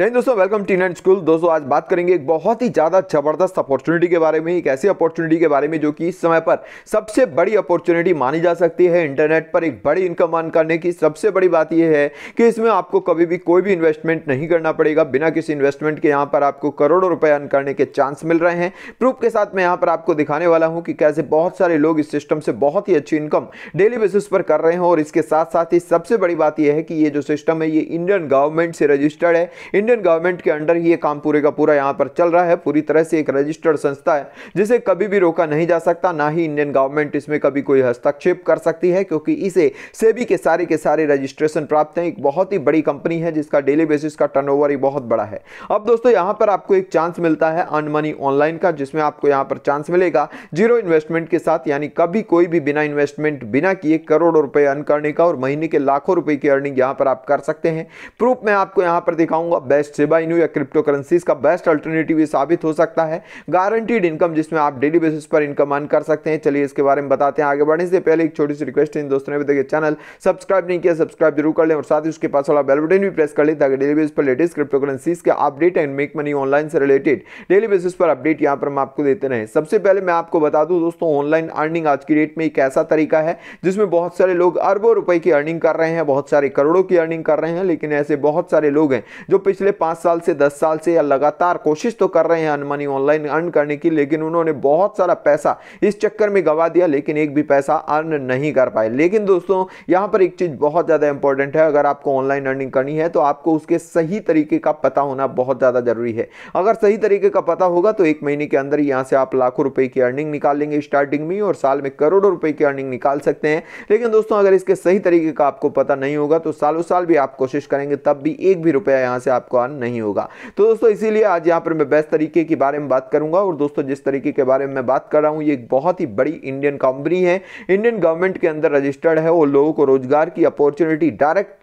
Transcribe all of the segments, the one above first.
जय दोस्तों welcome tin and school दोस्तों आज बात करेंगे एक बहुत ही ज़्यादा जबरदस्त अपॉर्चुनिटी के बारे में एक ऐसी अपॉर्चुनिटी के बारे में जो कि इस समय पर सबसे बड़ी अपॉर्चुनिटी मानी जा सकती है इंटरनेट पर एक बड़ी इनकम अर्न करने की सबसे बड़ी बात यह है कि इसमें आपको कभी भी कोई भी इन्वेस्टमेंट नहीं करना पड़ेगा बिना किसी इन्वेस्टमेंट के यहाँ पर आपको करोड़ों रुपये अर्न करने के चांस मिल रहे हैं प्रूफ के साथ मैं यहाँ पर आपको दिखाने वाला हूँ कि कैसे बहुत सारे लोग इस सिस्टम से बहुत ही अच्छी इनकम डेली बेसिस पर कर रहे हैं और इसके साथ साथ ही सबसे बड़ी बात यह है कि ये जो सिस्टम है ये इंडियन गवर्नमेंट से रजिस्टर्ड है इंडियन गवर्नमेंट के अंडर ही ये काम पूरे का पूरा यहाँ पर चल रहा है पूरी तरह से एक रजिस्टर्ड संस्था है जिसे कभी भी रोका नहीं जा सकता ना ही इंडियन गवर्नमेंट इसमें कभी कोई हस्तक्षेप कर सकती है क्योंकि इसे सेबी के सारे के सारे रजिस्ट्रेशन प्राप्त हैं एक बहुत ही बड़ी कंपनी है जिसका डेली बेसिस का टर्न ही बहुत बड़ा है अब दोस्तों यहाँ पर आपको एक चांस मिलता है अन मनी ऑनलाइन का जिसमें आपको यहाँ पर चांस मिलेगा जीरो इन्वेस्टमेंट के साथ यानी कभी कोई भी बिना इन्वेस्टमेंट बिना किए करोड़ों रुपए अर्न करने का और महीने के लाखों रुपए की अर्निंग यहाँ पर आप कर सकते हैं प्रूफ मैं आपको यहाँ पर दिखाऊंगा बेस्ट सेवा इनू या क्रिप्टो करेंसीज का बेस्ट अल्टरनेटिव ये साबित हो सकता है गारंटीड इनकम जिसमें आप डेली बेसिस पर इनकम अन कर सकते हैं चलिए इसके बारे में बताते हैं आगे बढ़ने से पहले एक छोटी सी रिक्वेस्ट है दोस्तों ने भी देखिए चैनल सब्सक्राइब नहीं किया सब्सक्राइब जरूर कर लें और साथ ही उसके पास वाला बेलबटन भी प्रेस कर लें ताकि डेली बेसिस पर लेटेस्ट क्रिप्टो करेंसीज के update and make money online से रिलेटेड डेली बेसिस पर अपडेट यहाँ पर हम आपको देते रहे सबसे पहले मैं आपको बता दूँ दोस्तों ऑनलाइन अर्निंग आज की डेट में एक ऐसा तरीका है जिसमें बहुत सारे लोग अरबों रुपए की अर्निंग कर रहे हैं बहुत सारे करोड़ों की अर्निंग कर रहे हैं लेकिन ऐसे बहुत सारे लोग हैं जो पिछले पाँच साल से दस साल से या लगातार कोशिश तो कर रहे हैं अनमनी ऑनलाइन अर्न करने की लेकिन उन्होंने बहुत सारा पैसा इस चक्कर में गवा दिया लेकिन एक भी पैसा अर्न नहीं कर पाए लेकिन दोस्तों यहाँ पर एक चीज़ बहुत ज़्यादा इंपॉर्टेंट है अगर आपको ऑनलाइन अर्निंग करनी है तो आपको उसके सही तरीके का पता होना बहुत ज़्यादा ज़रूरी है अगर सही तरीके का पता होगा तो एक महीने के अंदर ही यहाँ से आप लाखों रुपए की अर्निंग निकाल लेंगे स्टार्टिंग में और साल में करोड़ों रुपए की अर्निंग निकाल सकते हैं लेकिन दोस्तों अगर इसके सही तरीके का आपको पता नहीं होगा तो सालों साल भी आप कोशिश करेंगे तब भी एक भी रुपया यहाँ से आप आपको ऑन नहीं होगा तो दोस्तों इसीलिए आज यहाँ पर मैं बेस्ट तरीके के बारे में बात करूंगा और दोस्तों जिस तरीके के बारे में मैं बात कर रहा हूँ ये एक बहुत ही बड़ी इंडियन कंपनी है इंडियन गवर्नमेंट के अंदर रजिस्टर्ड है और लोगों को रोजगार की अपॉर्चुनिटी डायरेक्ट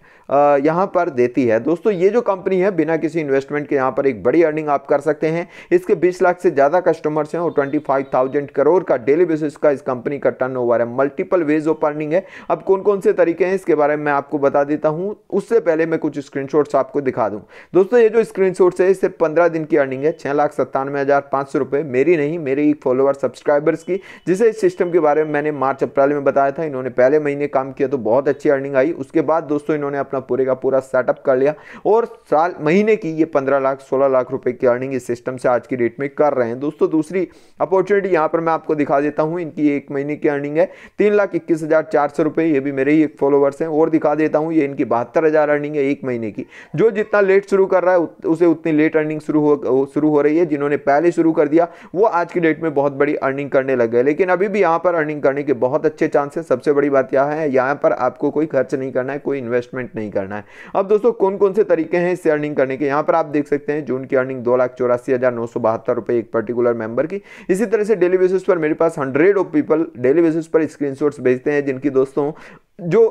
यहाँ पर देती है दोस्तों ये जो कंपनी है बिना किसी इन्वेस्टमेंट के यहाँ पर एक बड़ी अर्निंग आप कर सकते हैं इसके बीस लाख से ज़्यादा कस्टमर्स हैं और ट्वेंटी फाइव थाउजेंड करोड़ का डेली बेसिस का इस कंपनी का टर्न ओवर है मल्टीपल वेज ऑफ अर्निंग है अब कौन कौन से तरीके हैं इसके बारे में मैं आपको बता देता हूँ उससे पहले मैं कुछ स्क्रीन आपको दिखा दूँ दोस्तों ये जो स्क्रीन है इससे पंद्रह दिन की अर्निंग है छः लाख सत्तानवे हज़ार पांच सौ रुपये मेरी नहीं मेरे एक फॉलोअर सब्सक्राइबर्स की जिसे इस सिस्टम के बारे में मैंने मार्च अप्रैल में बताया था इन्होंने पहले महीने काम किया तो बहुत अच्छी अर्निंग आई उसके बाद दोस्तों इन्होंने अपना अपना पूरे का पूरा सेटअप कर लिया और साल महीने की ये पंद्रह लाख सोलह लाख रुपए की अर्निंग इस सिस्टम से आज की डेट में कर रहे हैं दोस्तों दूसरी अपॉर्चुनिटी यहाँ पर मैं आपको दिखा देता हूँ इनकी एक महीने की अर्निंग है तीन लाख इक्कीस हज़ार चार सौ रुपये ये भी मेरे ही एक फॉलोवर्स हैं और दिखा देता हूँ ये इनकी बहत्तर हज़ार अर्निंग है एक महीने की जो जितना लेट शुरू कर रहा है उसे उतनी लेट अर्निंग शुरू हो शुरू हो रही है जिन्होंने पहले शुरू कर दिया वो आज की डेट में बहुत बड़ी अर्निंग करने लग गए लेकिन अभी भी यहाँ पर अर्निंग करने के बहुत अच्छे चांस है सबसे बड़ी बात यह है यहाँ पर आपको कोई खर्च नहीं करना है कोई इन्वेस्टमेंट नहीं नहीं करना है अब दोस्तों कौन कौन से तरीके हैं इससे अर्निंग करने के यहाँ पर आप देख सकते हैं जून की अर्निंग दो लाख चौरासी हज़ार नौ सौ बहत्तर रुपये एक पर्टिकुलर मेंबर की इसी तरह से डेली बेसिस पर मेरे पास hundred of people daily basis पर स्क्रीन भेजते हैं जिनकी दोस्तों जो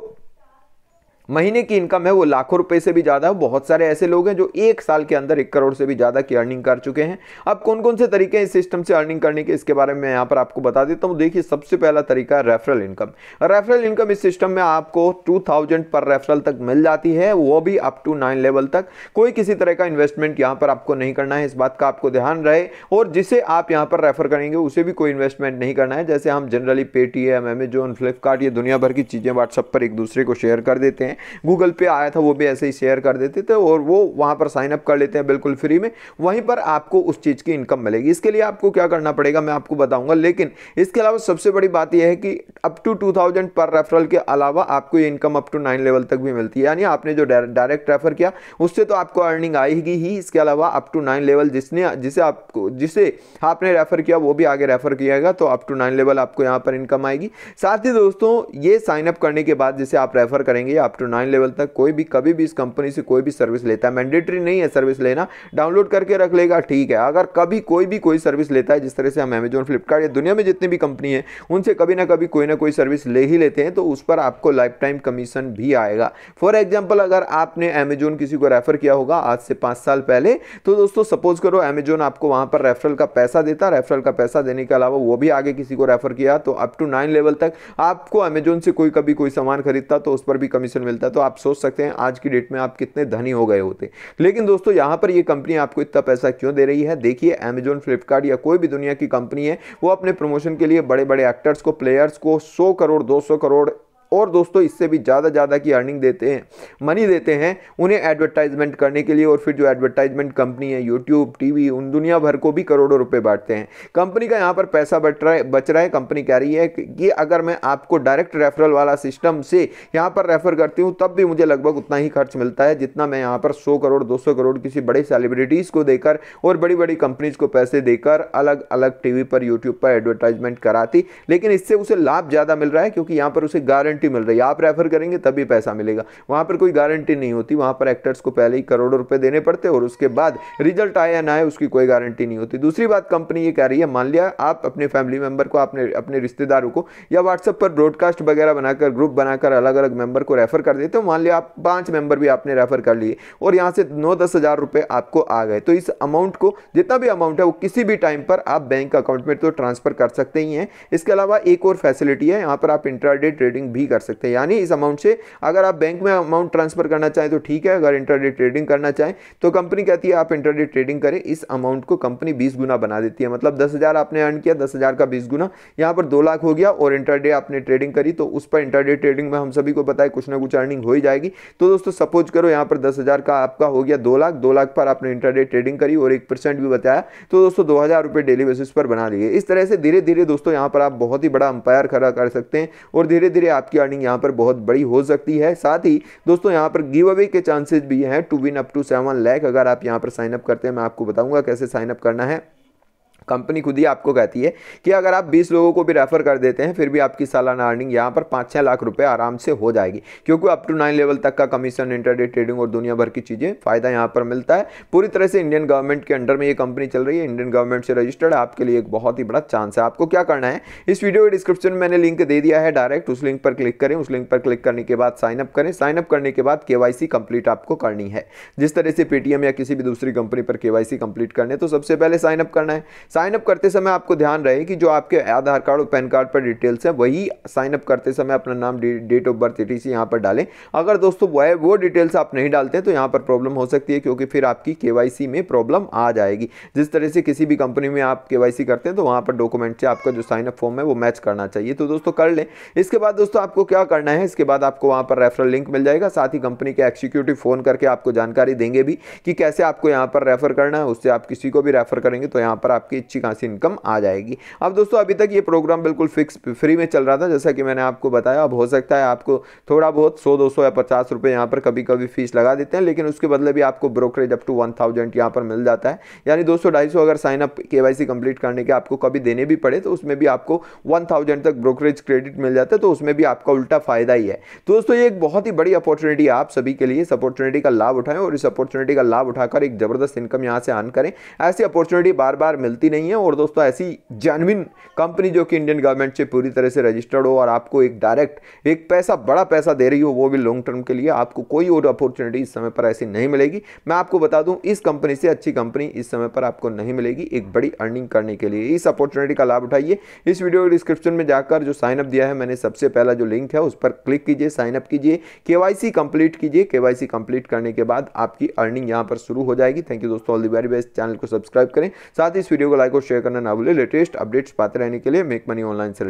महीने की इनकम है वो लाखों रुपए से भी ज़्यादा है बहुत सारे ऐसे लोग हैं जो एक साल के अंदर एक करोड़ से भी ज़्यादा की अर्निंग कर चुके हैं अब कौन कौन से तरीके हैं इस सिस्टम से अर्निंग करने के इसके बारे में यहाँ पर आपको बता देता हूँ देखिए सबसे पहला तरीका है रेफरल इनकम रेफरल इनकम इस सिस्टम में आपको टू पर रेफरल तक मिल जाती है वो भी अप टू नाइन लेवल तक कोई किसी तरह का इन्वेस्टमेंट यहाँ पर आपको नहीं करना है इस बात का आपको ध्यान रहे और जिसे आप यहाँ पर रेफर करेंगे उसे भी कोई इन्वेस्टमेंट नहीं करना है जैसे हम जनरली पेटीएम अमेजोन फ्लिपकार्ट ये दुनिया भर की चीज़ें व्हाट्सअप पर एक दूसरे को शेयर कर देते हैं गूगल पे आया था वो भी ऐसे ही शेयर कर देते थे और वो वहाँ पर साइनअप कर लेते हैं बिल्कुल फ्री में वहीं पर आपको उस चीज़ की इनकम मिलेगी इसके लिए आपको क्या करना पड़ेगा मैं आपको बताऊँगा लेकिन इसके अलावा सबसे बड़ी बात यह है कि अप टू टू पर रेफरल के अलावा आपको ये income up to nine level तक भी मिलती है यानी आपने जो डायरेक्ट रेफर किया उससे तो आपको अर्निंग आएगी ही इसके अलावा अप टू नाइन लेवल जिसने जिसे आपको जिसे आपने रेफर किया वो भी आगे रेफर गया तो अप टू नाइन लेवल आपको यहाँ पर इनकम आएगी साथ ही दोस्तों ये साइनअप करने के बाद जिसे आप रेफर करेंगे up to to nine level तक कोई भी कभी भी इस कंपनी से कोई भी सर्विस लेता है मैंडेटरी नहीं है सर्विस लेना डाउनलोड करके रख लेगा ठीक है अगर कभी कोई भी कोई सर्विस लेता है जिस तरह से हम अमेजोन फ्लिपकार्ट या दुनिया में जितनी भी कंपनी है उनसे कभी ना कभी कोई ना कोई सर्विस ले ही लेते हैं तो उस पर आपको लाइफ टाइम कमीशन भी आएगा फॉर एग्जाम्पल अगर आपने अमेजोन किसी को रेफर किया होगा आज से पाँच साल पहले तो दोस्तों सपोज करो अमेजोन आपको वहाँ पर रेफरल का पैसा देता रेफरल का पैसा देने के अलावा वो भी आगे किसी को रेफर किया तो अप टू नाइन लेवल तक आपको अमेजोन से कोई कभी कोई सामान खरीदता तो उस पर भी कमीशन मिलता मिलता तो आप सोच सकते हैं आज की डेट में आप कितने धनी हो गए होते लेकिन दोस्तों यहां पर ये कंपनी आपको इतना पैसा क्यों दे रही है देखिए अमेजोन फ्लिपकार्ट या कोई भी दुनिया की कंपनी है वो अपने प्रमोशन के लिए बड़े बड़े एक्टर्स को प्लेयर्स को सौ करोड़ दो करोड़ और दोस्तों इससे भी ज़्यादा ज़्यादा की अर्निंग देते हैं मनी देते हैं उन्हें एडवर्टाइजमेंट करने के लिए और फिर जो एडवर्टाइजमेंट कंपनी है यूट्यूब टीवी उन दुनिया भर को भी करोड़ों रुपए बांटते हैं कंपनी का यहाँ पर पैसा बच रहा है बच रहा है कंपनी कह रही है कि अगर मैं आपको डायरेक्ट रेफरल वाला सिस्टम से यहाँ पर रेफर करती हूँ तब भी मुझे लगभग उतना ही खर्च मिलता है जितना मैं यहाँ पर सौ करोड़ दो करोड़ किसी बड़े सेलिब्रिटीज़ को देकर और बड़ी बड़ी कंपनीज को पैसे देकर अलग अलग टी पर यूट्यूब पर एडवर्टाइजमेंट कराती लेकिन इससे उसे लाभ ज़्यादा मिल रहा है क्योंकि यहाँ पर उसे गारंटी गारंटी मिल रही है आप रेफर करेंगे तभी पैसा मिलेगा वहां पर कोई गारंटी नहीं होती वहां पर एक्टर्स को पहले ही करोड़ों रुपए देने पड़ते और उसके बाद रिजल्ट आए या ना आए उसकी कोई गारंटी नहीं होती दूसरी बात कंपनी ये कह रही है मान लिया आप अपने फैमिली मेंबर को आपने अपने रिश्तेदारों को या व्हाट्सएप पर ब्रॉडकास्ट वगैरह बनाकर ग्रुप बनाकर अलग अलग मेंबर को रेफर कर देते हो मान लिया आप पांच मेंबर भी आपने रेफर कर लिए और यहाँ से नौ दस हज़ार रुपये आपको आ गए तो इस अमाउंट को जितना भी अमाउंट है वो किसी भी टाइम पर आप बैंक अकाउंट में तो ट्रांसफ़र कर सकते ही हैं इसके अलावा एक और फैसिलिटी है यहाँ पर आप इंट्राडे ट्रेडिंग भी नहीं कर सकते यानी इस अमाउंट से अगर आप बैंक में अमाउंट ट्रांसफ़र करना चाहें तो ठीक है अगर इंटरडे ट्रेडिंग करना चाहें तो कंपनी कहती है आप इंटरडे ट्रेडिंग करें इस अमाउंट को कंपनी बीस गुना बना देती है मतलब दस आपने अर्न किया दस का बीस गुना यहाँ पर दो लाख हो गया और इंटरडे आपने ट्रेडिंग करी तो उस पर इंटरडे ट्रेडिंग में हम सभी को बताए कुछ ना कुछ अर्निंग हो ही जाएगी तो दोस्तों सपोज करो यहाँ पर दस का आपका हो गया दो लाख दो लाख पर आपने इंटरडे ट्रेडिंग करी और एक परसेंट भी बताया तो दोस्तों दो हज़ार रुपये डेली बेसिस पर बना लिए इस तरह से धीरे धीरे दोस्तों यहां पर आप बहुत ही बड़ा अंपायर खड़ा कर सकते हैं और धीरे धीरे आपकी आपकी अर्निंग यहाँ पर बहुत बड़ी हो सकती है साथ ही दोस्तों यहाँ पर गिव अवे के चांसेज भी हैं to win up to seven lakh अगर आप यहाँ पर साइनअप करते हैं मैं आपको बताऊँगा कैसे साइनअप करना है कंपनी खुद ही आपको कहती है कि अगर आप 20 लोगों को भी रेफर कर देते हैं फिर भी आपकी सालाना अर्निंग यहाँ पर पाँच छः लाख रुपए आराम से हो जाएगी क्योंकि अप टू नाइन लेवल तक का कमीशन इंटरडे ट्रेडिंग और दुनिया भर की चीज़ें फ़ायदा यहाँ पर मिलता है पूरी तरह से इंडियन गवर्नमेंट के अंडर में ये कंपनी चल रही है इंडियन गवर्नमेंट से रजिस्टर्ड है आपके लिए एक बहुत ही बड़ा चांस है आपको क्या करना है इस वीडियो के डिस्क्रिप्शन में मैंने लिंक दे दिया है डायरेक्ट उस लिंक पर क्लिक करें उस लिंक पर क्लिक करने के बाद साइनअप करें साइनअप करने के बाद के कंप्लीट आपको करनी है जिस तरह से पेटीएम या किसी भी दूसरी कंपनी पर के कंप्लीट करने तो सबसे पहले साइनअप करना है साइनअप करते समय आपको ध्यान रहे कि जो आपके आधार कार्ड और पैन कार्ड पर डिटेल्स हैं वही साइनअप करते समय अपना नाम date of birth T C यहाँ पर डालें अगर दोस्तों वह वो डिटेल्स आप नहीं डालते तो यहाँ पर प्रॉब्लम हो सकती है क्योंकि फिर आपकी के में प्रॉब्लम आ जाएगी जिस तरह से किसी भी कंपनी में आप के करते हैं तो वहाँ पर डॉक्यूमेंट से आपका जो साइनअप फॉर्म है वो मैच करना चाहिए तो दोस्तों कर लें इसके बाद दोस्तों आपको क्या करना है इसके बाद आपको वहाँ पर रेफरल लिंक मिल जाएगा साथ ही कंपनी के एक्सिक्यूटिव फ़ोन करके आपको जानकारी देंगे भी कि कैसे आपको यहाँ पर रेफर करना है उससे आप किसी को भी रेफर करेंगे तो यहाँ पर आपकी अच्छी खासी इनकम आ जाएगी अब दोस्तों अभी तक ये प्रोग्राम बिल्कुल फिक्स फ्री में चल रहा था जैसा कि मैंने आपको बताया अब हो सकता है आपको थोड़ा बहुत सौ दो सौ या पचास रुपये यहाँ पर कभी कभी फीस लगा देते हैं लेकिन उसके बदले भी आपको brokerage up to one thousand पर मिल जाता है यानी दो सौ ढाई अगर साइन अप के वाई कंप्लीट करने के आपको कभी देने भी पड़े तो उसमें भी आपको वन थाउजेंड तक ब्रोकरेज क्रेडिट मिल जाता है तो उसमें भी आपका उल्टा फ़ायदा ही है तो दोस्तों ये एक बहुत ही बड़ी अपॉर्चुनिटी आप सभी के लिए इस अपॉर्चुनिटी का लाभ उठाएं और इस अपॉर्चुनिटी का लाभ उठाकर एक ज़बरदस्त इनकम यहाँ से आन करें ऐसी अपॉर्चुनिटी बार बार मिलती नहीं नहीं है और दोस्तों ऐसी जानविन कंपनी जो कि इंडियन गवर्नमेंट से पूरी तरह से रजिस्टर्ड हो और आपको एक डायरेक्ट एक पैसा बड़ा पैसा दे रही हो वो भी लॉन्ग टर्म के लिए आपको कोई और अपॉर्चुनिटी इस समय पर ऐसी नहीं मिलेगी मैं आपको बता दूँ इस कंपनी से अच्छी कंपनी इस समय पर आपको नहीं मिलेगी एक बड़ी अर्निंग करने के लिए इस अपॉर्चुनिटी का लाभ उठाइए इस वीडियो के डिस्क्रिप्शन में जाकर जो साइनअप दिया है मैंने सबसे पहला जो लिंक है उस पर क्लिक कीजिए साइनअप कीजिए के कंप्लीट कीजिए के कंप्लीट करने के बाद आपकी अर्निंग यहाँ पर शुरू हो जाएगी थैंक यू दोस्तों all the very best channel को सब्सक्राइब करें साथ ही इस वीडियो को लाइक और शेयर करना ना भूलें लेटेस्ट अपडेट्स पाते रहने के लिए मेक मनी ऑनलाइन से